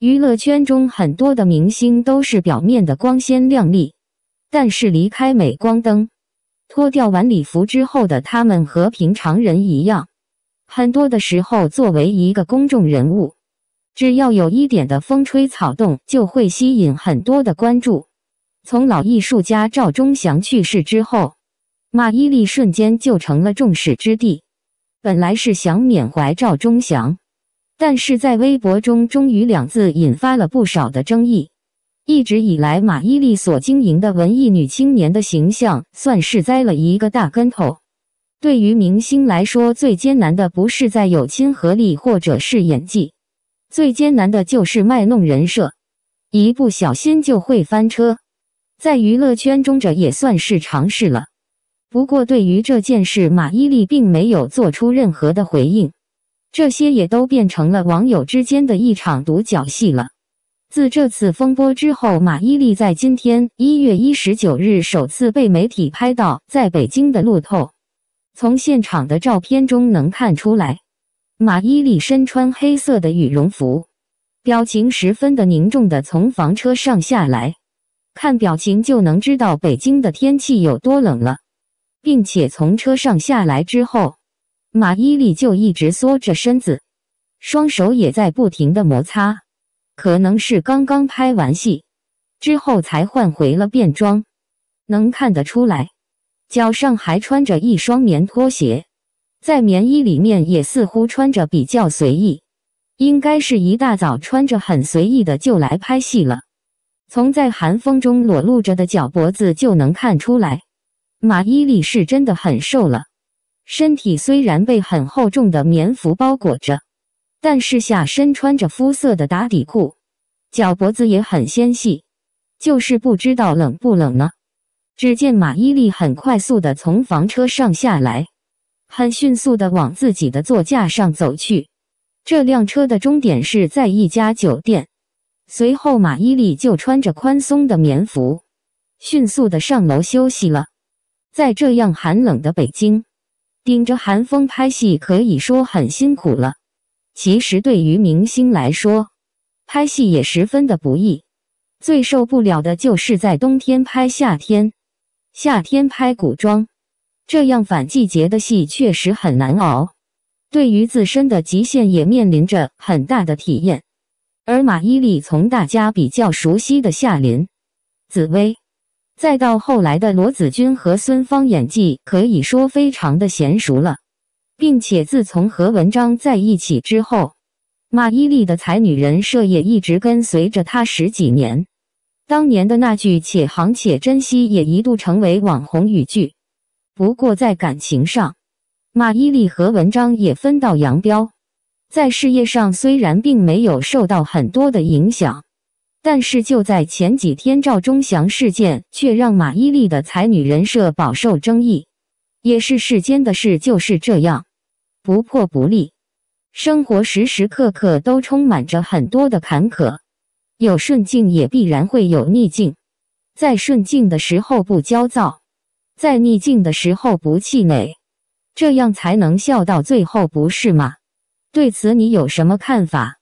娱乐圈中很多的明星都是表面的光鲜亮丽，但是离开镁光灯、脱掉晚礼服之后的他们和平常人一样。很多的时候，作为一个公众人物，只要有一点的风吹草动，就会吸引很多的关注。从老艺术家赵忠祥去世之后，马伊琍瞬间就成了众矢之的。本来是想缅怀赵忠祥。但是在微博中，“终于”两字引发了不少的争议。一直以来，马伊琍所经营的文艺女青年的形象算是栽了一个大跟头。对于明星来说，最艰难的不是在有亲和力或者是演技，最艰难的就是卖弄人设，一不小心就会翻车。在娱乐圈中，这也算是尝试了。不过，对于这件事，马伊琍并没有做出任何的回应。这些也都变成了网友之间的一场独角戏了。自这次风波之后，马伊琍在今天一月一十九日首次被媒体拍到在北京的路透。从现场的照片中能看出来，马伊琍身穿黑色的羽绒服，表情十分的凝重的从房车上下来，看表情就能知道北京的天气有多冷了，并且从车上下来之后。马伊琍就一直缩着身子，双手也在不停的摩擦，可能是刚刚拍完戏之后才换回了便装，能看得出来，脚上还穿着一双棉拖鞋，在棉衣里面也似乎穿着比较随意，应该是一大早穿着很随意的就来拍戏了。从在寒风中裸露着的脚脖子就能看出来，马伊琍是真的很瘦了。身体虽然被很厚重的棉服包裹着，但是下身穿着肤色的打底裤，脚脖子也很纤细，就是不知道冷不冷呢。只见马伊琍很快速的从房车上下来，很迅速的往自己的座驾上走去。这辆车的终点是在一家酒店。随后，马伊琍就穿着宽松的棉服，迅速的上楼休息了。在这样寒冷的北京。顶着寒风拍戏，可以说很辛苦了。其实对于明星来说，拍戏也十分的不易。最受不了的就是在冬天拍夏天，夏天拍古装，这样反季节的戏确实很难熬。对于自身的极限也面临着很大的体验。而马伊琍从大家比较熟悉的夏林、紫薇。再到后来的罗子君和孙芳，演技可以说非常的娴熟了，并且自从和文章在一起之后，马伊琍的才女人设也一直跟随着她十几年。当年的那句“且行且珍惜”也一度成为网红语句。不过在感情上，马伊琍和文章也分道扬镳。在事业上，虽然并没有受到很多的影响。但是就在前几天，赵忠祥事件却让马伊琍的才女人设饱受争议，也是世间的事就是这样，不破不立。生活时时刻刻都充满着很多的坎坷，有顺境也必然会有逆境，在顺境的时候不焦躁，在逆境的时候不气馁，这样才能笑到最后，不是吗？对此你有什么看法？